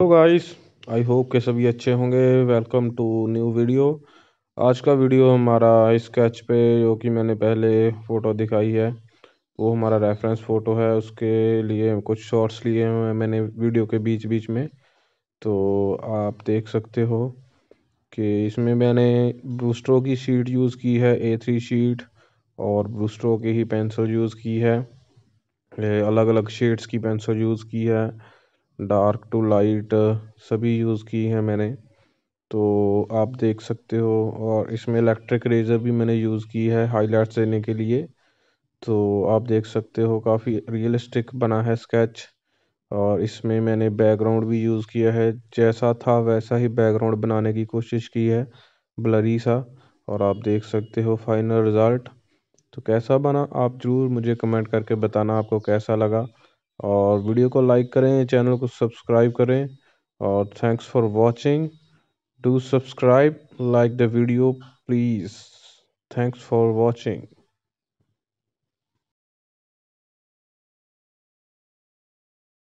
तो guys I hope के सभी अच्छे होंगे वेलकम टू न्यू वीडियो आज का वीडियो हमारा स्केच पे जो कि मैंने पहले फ़ोटो दिखाई है वो हमारा रेफरेंस फ़ोटो है उसके लिए कुछ शॉर्ट्स लिए हुए हैं मैंने वीडियो के बीच बीच में तो आप देख सकते हो कि इसमें मैंने ब्रूस्ट्रो की शीट यूज़ की है ए थ्री शीट और ब्रूस्ट्रो की ही पेंसिल यूज़ की है अलग अलग शेड्स की पेंसिल यूज़ की है डार्क टू लाइट सभी यूज़ की हैं मैंने तो आप देख सकते हो और इसमें इलेक्ट्रिक रेज़र भी मैंने यूज़ की है हाईलाइट्स देने के लिए तो आप देख सकते हो काफ़ी रियलिस्टिक बना है स्केच और इसमें मैंने बैकग्राउंड भी यूज़ किया है जैसा था वैसा ही बैकग्राउंड बनाने की कोशिश की है ब्लरी सा और आप देख सकते हो फाइनल रिज़ल्ट तो कैसा बना आप ज़रूर मुझे कमेंट करके बताना आपको कैसा लगा और वीडियो को लाइक करें चैनल को सब्सक्राइब करें और thanks for watching do subscribe like the video please thanks for watching